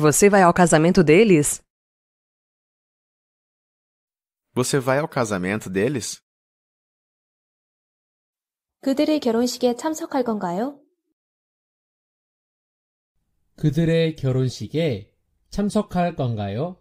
Você vai ao casamento deles? Você vai ao casamento deles? 그들의 결혼식에 참석할 건가요? 그들의 결혼식에 참석할 건가요?